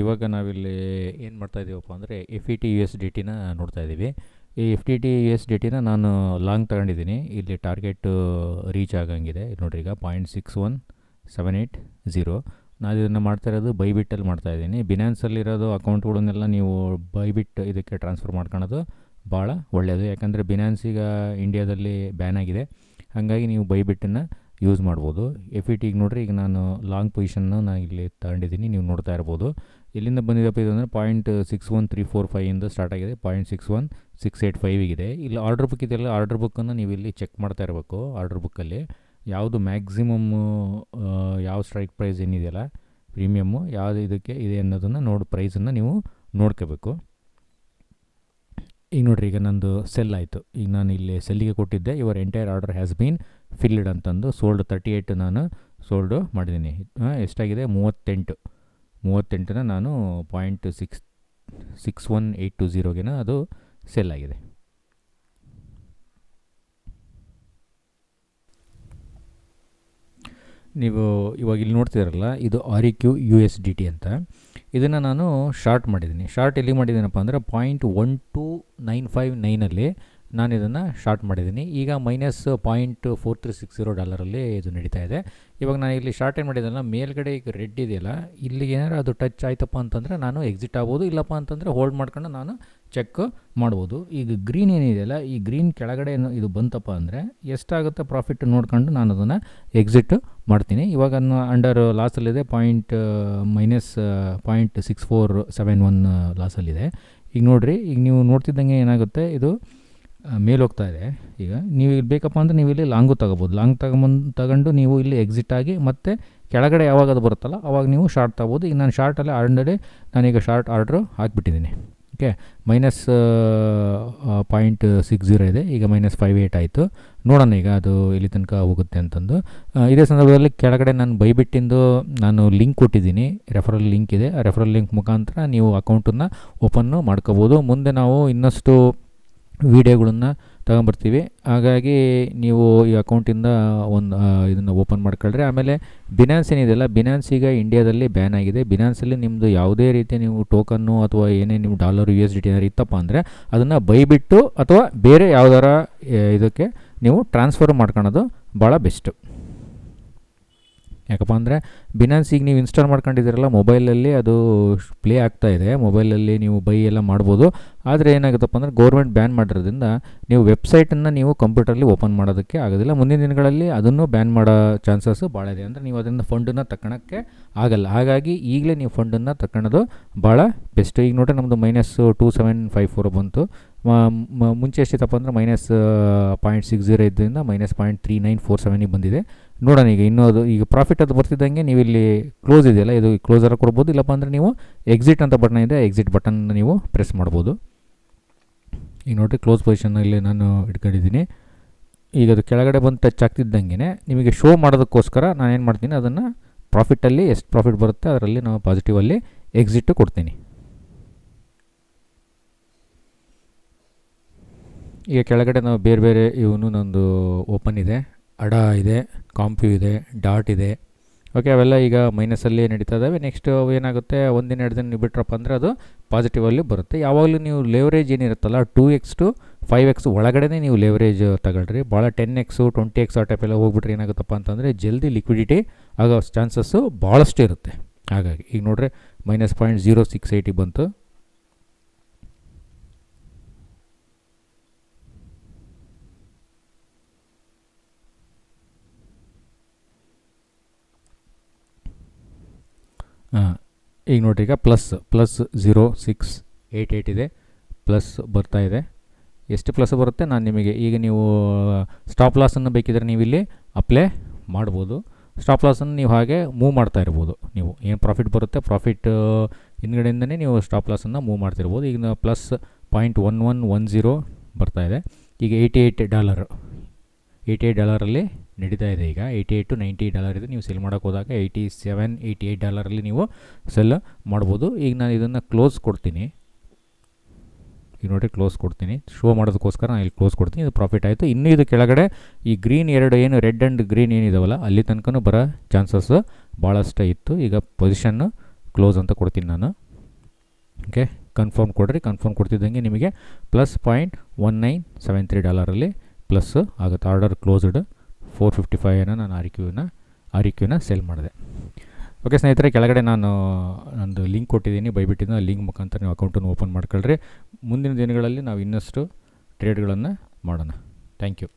ಇವಾಗ ನಾವಿಲ್ಲಿ ಏನು ಮಾಡ್ತಾ ಇದ್ದೀವಪ್ಪ ಅಂದರೆ F E e T U S D ಟಿನ ನೋಡ್ತಾ ಇದ್ದೀವಿ ಈ F T T U S D ಟಿನ ನಾನು ಲಾಂಗ್ ತಗೊಂಡಿದ್ದೀನಿ ಇಲ್ಲಿ ಟಾರ್ಗೆಟ್ ರೀಚ್ ಆಗಂಗಿದೆ ನೋಡ್ರಿ ಈಗ point six one seven eight zero ನಾನು ಇದನ್ನು ಮಾಡ್ತಾ ಇರೋದು ಬೈಬಿಟ್ಟಲ್ಲಿ ಮಾಡ್ತಾ ಇದ್ದೀನಿ ಬಿನಾನ್ಸಲ್ಲಿರೋದು ಅಕೌಂಟ್ಗಳನ್ನೆಲ್ಲ ನೀವು ಬೈಬಿಟ್ ಇದಕ್ಕೆ ಟ್ರಾನ್ಸ್ಫರ್ ಮಾಡ್ಕೊಳೋದು ಭಾಳ ಒಳ್ಳೆಯದು ಯಾಕಂದರೆ ಬಿನಾನ್ಸ್ ಈಗ ಇಂಡಿಯಾದಲ್ಲಿ ಬ್ಯಾನ್ ಆಗಿದೆ ಹಾಗಾಗಿ ನೀವು ಬೈಬಿಟ್ಟನ್ನು ಯೂಸ್ ಮಾಡ್ಬೋದು ಎಫ್ ಇ ಟಿಗೆ ನೋಡ್ರಿ ಈಗ ನಾನು ಲಾಂಗ್ ಪೊಸಿಷನ್ನ ನಾನು ಇಲ್ಲಿ ತಗೊಂಡಿದ್ದೀನಿ ನೀವು ನೋಡ್ತಾ ಇರ್ಬೋದು ಇಲ್ಲಿಂದ ಬಂದಿದ್ದಪ್ಪ ಇದು ಅಂದರೆ point six one three four ಫೈವಿಂದ ಸ್ಟಾರ್ಟ್ ಆಗಿದೆ point six one six eight ಫೈವಿಗಿದೆ ಇಲ್ಲಿ ಆರ್ಡರ್ ಬುಕ್ ಇದೆಲ್ಲ ಆರ್ಡರ್ ಬುಕ್ಕನ್ನು ನೀವು ಇಲ್ಲಿ ಚೆಕ್ ಮಾಡ್ತಾ ಇರಬೇಕು ಆರ್ಡರ್ ಬುಕ್ಕಲ್ಲಿ ಯಾವುದು ಮ್ಯಾಕ್ಸಿಮಮ್ ಯಾವ ಸ್ಟ್ರೈಕ್ ಪ್ರೈಸ್ ಏನಿದೆಯಲ್ಲ ಪ್ರೀಮಿಯಮ್ಮು ಯಾವುದು ಇದಕ್ಕೆ ಇದೆ ಅನ್ನೋದನ್ನು ನೋಡಿ ಪ್ರೈಸನ್ನು ನೀವು ನೋಡ್ಕೋಬೇಕು ಈಗ ನೋಡಿರಿ ಈಗ ನಂದು ಸೆಲ್ ಆಯಿತು ಈಗ ನಾನು ಇಲ್ಲಿ ಸೆಲ್ಲಿಗೆ ಕೊಟ್ಟಿದ್ದೆ your entire order has been filled ಅಂತಂದು ಸೋಲ್ಡ್ ತರ್ಟಿ ಏಯ್ಟ್ ನಾನು ಸೋಲ್ಡು ಮಾಡಿದ್ದೀನಿ ಎಷ್ಟಾಗಿದೆ ಮೂವತ್ತೆಂಟು ಮೂವತ್ತೆಂಟನ ನಾನು point six six one eight two ಝೀರೋಗೆನ ಅದು ಸೆಲ್ ಆಗಿದೆ ನೀವು ಇವಾಗ ಇಲ್ಲಿ ನೋಡ್ತೀರಲ್ಲ ಇದು R E Q U S D T ಅಂತ ಇದನ್ನು ನಾನು ಶಾರ್ಟ್ ಮಾಡಿದ್ದೀನಿ ಶಾರ್ಟ್ ಎಲ್ಲಿ ಮಾಡಿದ್ದೀನಪ್ಪ ಅಂದರೆ point one two nine five ನೈನಲ್ಲಿ ನಾನು ಇದನ್ನು ಶಾರ್ಟ್ ಮಾಡಿದ್ದೀನಿ ಈಗ minus point four three six zero ಡಾಲರಲ್ಲಿ ಇದು ನಡೀತಾ ಇದೆ ಇವಾಗ ನಾನು ಇಲ್ಲಿ ಶಾರ್ಟ್ ಏನು ಮಾಡಿದ್ದಲ್ಲ ಮೇಲ್ಗಡೆ ಈಗ ರೆಡ್ ಇದೆಯಲ್ಲ ಇಲ್ಲಿ ಏನಾರು ಅದು ಟಚ್ ಆಯ್ತಪ್ಪ ಅಂತಂದರೆ ನಾನು ಎಕ್ಸಿಟ್ ಆಗ್ಬೋದು ಇಲ್ಲಪ್ಪ ಅಂತಂದರೆ ಹೋಲ್ಡ್ ಮಾಡ್ಕೊಂಡು ನಾನು ಚೆಕ್ ಮಾಡ್ಬೋದು ಈಗ ಗ್ರೀನ್ ಏನಿದೆಯಲ್ಲ ಈ ಗ್ರೀನ್ ಕೆಳಗಡೆ ಇದು ಬಂತಪ್ಪ ಅಂದರೆ ಎಷ್ಟಾಗುತ್ತೆ ಪ್ರಾಫಿಟ್ ನೋಡ್ಕೊಂಡು ನಾನು ಅದನ್ನು ಎಕ್ಸಿಟ್ ಮಾಡ್ತೀನಿ ಇವಾಗ ಅಂಡರ್ ಲಾಸಲ್ಲಿದೆ point minus point six four seven one ಲಾಸಲ್ಲಿದೆ ಈಗ ನೋಡಿರಿ ಈಗ ನೀವು ನೋಡ್ತಿದ್ದಂಗೆ ಏನಾಗುತ್ತೆ ಇದು ಹೋಗ್ತಾ ಇದೆ ಈಗ ನೀವು ಇಲ್ಲಿ ಬೇಕಪ್ಪ ಅಂದರೆ ನೀವು ಇಲ್ಲಿ ಲಾಂಗು ತಗೋಬೋದು ಲಾಂಗ್ ತಗೊಂಬಂದು ತಗೊಂಡು ನೀವು ಇಲ್ಲಿ ಎಕ್ಸಿಟ್ ಆಗಿ ಮತ್ತೆ ಕೆಳಗಡೆ ಯಾವಾಗ ಅದು ಬರುತ್ತಲ್ಲ ಅವಾಗ ನೀವು ಶಾರ್ಟ್ ತಗೋಬೋದು ಈಗ ನಾನು ಶಾರ್ಟಲ್ಲಿ ಆಲ್ರೆಡಿ ನಾನೀಗ ಶಾರ್ಟ್ ಆರ್ಡ್ರು ಹಾಕಿಬಿಟ್ಟಿದ್ದೀನಿ okay minus point six zero ಇದೆ ಈಗ ಮೈನಸ್ ಫೈವ್ ಏಯ್ಟ್ ಆಯಿತು ನೋಡೋಣ ಈಗ ಅದು ಇಲ್ಲಿ ತನಕ ಹೋಗುತ್ತೆ ಅಂತಂದು ಇದೇ ಸಂದರ್ಭದಲ್ಲಿ ಕೆಳಗಡೆ ನಾನು ಬೈಬಿಟ್ಟಿಂದು ನಾನು ಲಿಂಕ್ ಕೊಟ್ಟಿದ್ದೀನಿ ರೆಫರಲ್ ಲಿಂಕ್ ಇದೆ ಆ ರೆಫರಲ್ ಲಿಂಕ್ ಮುಖಾಂತರ ನೀವು ಅಕೌಂಟನ್ನು ಓಪನ್ನು ಮಾಡ್ಕೋಬೋದು ಮುಂದೆ ನಾವು ಇನ್ನಷ್ಟು ವಿಡಿಯೋಗಳನ್ನು ತಗೊಂಬರ್ತೀವಿ ಹಾಗಾಗಿ ನೀವು ಈ ಅಕೌಂಟಿಂದ ಒಂದು ಇದನ್ನು ಓಪನ್ ಮಾಡ್ಕೊಳ್ರಿ ಆಮೇಲೆ ಬಿನಾನ್ಸ್ ಏನಿದೆಯಲ್ಲ ಬಿನಾನ್ಸ್ ಈಗ ಇಂಡಿಯಾದಲ್ಲಿ ಬ್ಯಾನ್ ಆಗಿದೆ ಬಿನಾನ್ಸಲ್ಲಿ ನಿಮ್ಮದು ಯಾವುದೇ ರೀತಿ ನೀವು ಟೋಕನ್ನು ಅಥವಾ ಏನೇ ನಿಮ್ಮ dollar U S D T ಇತ್ತಪ್ಪ ಅಂದರೆ ಅದನ್ನು ಬೈಬಿಟ್ಟು ಅಥವಾ ಬೇರೆ ಯಾವುದಾರ ಇದಕ್ಕೆ ನೀವು ಟ್ರಾನ್ಸ್ಫರ್ ಮಾಡ್ಕೊಳೋದು ಭಾಳ ಬೆಸ್ಟು ಯಾಕಪ್ಪ ಅಂದರೆ ಬಿನಾನ್ಸ್ ಈಗ ನೀವು ಇನ್ಸ್ಟಾಲ್ ಮಾಡ್ಕೊಂಡಿದ್ದೀರಲ್ಲ ಮೊಬೈಲಲ್ಲಿ ಅದು ಪ್ಲೇ ಆಗ್ತಾ ಇದೆ ಮೊಬೈಲಲ್ಲಿ ನೀವು ಬೈ ಎಲ್ಲ ಮಾಡ್ಬೋದು ಆದರೆ ಏನಾಗುತ್ತಪ್ಪ ಅಂದರೆ ಗೌರ್ಮೆಂಟ್ ಬ್ಯಾನ್ ಮಾಡಿರೋದ್ರಿಂದ ನೀವು ವೆಬ್ಸೈಟನ್ನು ನೀವು ಕಂಪ್ಯೂಟರಲ್ಲಿ ಓಪನ್ ಮಾಡೋದಕ್ಕೆ ಆಗೋದಿಲ್ಲ ಮುಂದಿನ ದಿನಗಳಲ್ಲಿ ಅದನ್ನು ಬ್ಯಾನ್ ಮಾಡೋ ಚಾನ್ಸಸ್ಸು ಭಾಳ ಇದೆ ಅಂದರೆ ನೀವು ಅದರಿಂದ ಫಂಡನ್ನು ತಗೊಳಕ್ಕೆ ಆಗಲ್ಲ ಹಾಗಾಗಿ ಈಗಲೇ ನೀವು ಫಂಡನ್ನು ತಕ್ಕೊಳ್ಳೋದು ಭಾಳ ಬೆಸ್ಟ್ ಈಗ ನೋಡ್ರಿ ನಮ್ಮದು minus two seven five four ಬಂತು ಮುಂಚೆ ಎಷ್ಟಿತ್ತಪ್ಪ ಅಂದರೆ ಮೈನಸ್ ಪಾಯಿಂಟ್ ಸಿಕ್ಸ್ ಜೀರೋ ಇದ್ದರಿಂದ minus point three nine four ಸೆವೆನಿಗೆ ಬಂದಿದೆ ನೋಡೋಣ ಈಗ ಇನ್ನೂ ಅದು ಈಗ ಪ್ರಾಫಿಟ್ ಅದು ಬರ್ತಿದ್ದಂಗೆ ನೀವು ಇಲ್ಲಿ ಕ್ಲೋಸ್ ಇದೆಯಲ್ಲ ಇದು ಕ್ಲೋಸರ ಕೊಡ್ಬೋದು ಇಲ್ಲಪ್ಪ ಅಂದರೆ ನೀವು ಎಕ್ಸಿಟ್ ಅಂತ ಬಟನ್ ಇದೆ ಎಕ್ಸಿಟ್ ಬಟನ್ ನೀವು ಪ್ರೆಸ್ ಮಾಡ್ಬೋದು ಈಗ ನೋಡಿರಿ ಕ್ಲೋಸ್ ಪೊಸಿಷನಲ್ಲಿ ನಾನು ಇಟ್ಕೊಂಡಿದ್ದೀನಿ ಈಗ ಅದು ಕೆಳಗಡೆ ಬಂದು ಟಚ್ ಆಗ್ತಿದ್ದಂಗೆ ನಿಮಗೆ ಶೋ ಮಾಡೋದಕ್ಕೋಸ್ಕರ ನಾನು ಏನು ಮಾಡ್ತೀನಿ ಅದನ್ನು ಪ್ರಾಫಿಟಲ್ಲಿ ಎಷ್ಟು ಪ್ರಾಫಿಟ್ ಬರುತ್ತೆ ಅದರಲ್ಲಿ ನಾವು ಪಾಸಿಟಿವಲ್ಲಿ ಎಕ್ಸಿಟ್ಟು ಕೊಡ್ತೀನಿ ಈಗ ಕೆಳಗಡೆ ನಾವು ಬೇರೆ ಬೇರೆ ಇವನು ನಂದು ಓಪನ್ ಇದೆ ಅಡ ಇದೆ ಕಾಂಪ್ಯೂ ಇದೆ ಡಾಟ್ ಇದೆ ಓಕೆ ಅವೆಲ್ಲ ಈಗ ಮೈನಸಲ್ಲಿ ನಡೀತಾ ಇದ್ದಾವೆ ನೆಕ್ಸ್ಟ್ ಏನಾಗುತ್ತೆ ಒಂದಿನ ಎರಡು ದಿನ ಬಿಟ್ರಪ್ಪ ಅಂದರೆ ಅದು ಪಾಸಿಟಿವಲ್ಲಿ ಬರುತ್ತೆ ಯಾವಾಗಲೂ ನೀವು ಲೆವರೇಜ್ ಏನಿರುತ್ತಲ್ಲ two X two five X ಒಳಗಡೆ ನೀವು ಲೆವರೇಜ್ ತಗೊಳ್ರಿ ಭಾಳ ಟೆನ್ ಎಕ್ಸು ಟ್ವೆಂಟಿ ಎಕ್ಸ್ ಆ ಟೈಪ್ ಎಲ್ಲ ಹೋಗ್ಬಿಟ್ರೆ ಏನಾಗುತ್ತಪ್ಪ ಅಂತಂದರೆ ಜಲ್ದಿ ಲಿಕ್ವಿಡಿಟಿ ಆಗೋ ಚಾನ್ಸಸ್ಸು ಭಾಳಷ್ಟು ಇರುತ್ತೆ ಹಾಗಾಗಿ ಈಗ ನೋಡ್ರಿ minus point zero six eighty ಬಂತು ಈಗ ನೋಡ್ರಿ ಈಗ plus plus zero six eight eight ಇದೆ ಪ್ಲಸ್ ಬರ್ತಾ ಇದೆ ಎಷ್ಟು ಪ್ಲಸ್ ಬರುತ್ತೆ ನಾನು ನಿಮಗೆ ಈಗ ನೀವು ಸ್ಟಾಪ್ ಲಾಸನ್ನು ಬೇಕಿದ್ರೆ ನೀವು ಇಲ್ಲಿ ಅಪ್ಲೈ ಮಾಡ್ಬೋದು ಸ್ಟಾಪ್ ಲಾಸನ್ನು ನೀವು ಹಾಗೆ ಮೂವ್ ಮಾಡ್ತಾ ಇರ್ಬೋದು ನೀವು ಏನು ಪ್ರಾಫಿಟ್ ಬರುತ್ತೆ ಪ್ರಾಫಿಟ್ ಹಿಂದ್ಗಡೆಯಿಂದನೇ ನೀವು ಸ್ಟಾಪ್ ಲಾಸನ್ನು ಮೂವ್ ಮಾಡ್ತಿರ್ಬೋದು ಈಗ plus point one one one zero ಬರ್ತಾ ಇದೆ ಈಗ eighty eight dollar eighty eight ಡಾಲರಲ್ಲಿ ನಡೀತಾ ಇದೆ ಈಗ eighty eight to ninety dollar ಇದೆ ನೀವು ಸೆಲ್ ಮಾಡೋಕ್ಕೆ ಹೋದಾಗ ಏಯ್ಟಿ ಸೆವೆನ್ ಏಯ್ಟಿ ಏಯ್ಟ್ ಡಾಲರಲ್ಲಿ ನೀವು ಸೆಲ್ ಮಾಡ್ಬೋದು ಈಗ ನಾನು ಇದನ್ನು ಕ್ಲೋಸ್ ಕೊಡ್ತೀನಿ ಈಗ ನೋಡಿ ಕ್ಲೋಸ್ ಕೊಡ್ತೀನಿ ಶೋ ಮಾಡೋದಕ್ಕೋಸ್ಕರ ನಾನು ಇಲ್ಲಿ ಕ್ಲೋಸ್ ಕೊಡ್ತೀನಿ ಇದು ಪ್ರಾಫಿಟ್ ಆಯಿತು ಇನ್ನೂ ಇದು ಕೆಳಗಡೆ ಈ ಗ್ರೀನ್ ಎರಡು ಏನು ರೆಡ್ ಆ್ಯಂಡ್ ಗ್ರೀನ್ ಏನಿದಾವಲ್ಲ ಅಲ್ಲಿ ತನಕನೂ ಬರೋ ಚಾನ್ಸಸ್ ಭಾಳಷ್ಟು ಇತ್ತು ಈಗ ಪೊಸಿಷನ್ನು ಕ್ಲೋಸ್ ಅಂತ ಕೊಡ್ತೀನಿ ನಾನು ಓಕೆ ಕನ್ಫರ್ಮ್ ಕೊಡ್ರಿ ಕನ್ಫರ್ಮ್ ಕೊಡ್ತಿದ್ದಂಗೆ ನಿಮಗೆ plus point one nine seven three ಡಾಲರಲ್ಲಿ ಪ್ಲಸ್ ಆಗುತ್ತೆ ಆರ್ಡರ್ ಕ್ಲೋಸ್ಡ್ ಫೋರ್ ಫಿಫ್ಟಿ ಫೈವನ್ನು ನಾನು ಆರ್ ಕ್ಯೂನ ಆರ್ ಕ್ಯೂನ ಸೆಲ್ ಮಾಡಿದೆ ಓಕೆ ಸ್ನೇಹಿತರೆ ಕೆಳಗಡೆ ನಾನು ನಂದು ಲಿಂಕ್ ಕೊಟ್ಟಿದ್ದೀನಿ ಬೈಬಿಟ್ಟಿನ ಲಿಂಕ್ ಮುಖಾಂತರ ನೀವು ಅಕೌಂಟನ್ನು ಓಪನ್ ಮಾಡ್ಕೊಳ್ರಿ ಮುಂದಿನ ದಿನಗಳಲ್ಲಿ ನಾವು ಇನ್ನಷ್ಟು ಟ್ರೇಡ್ಗಳನ್ನು ಮಾಡೋಣ ಥ್ಯಾಂಕ್ ಯು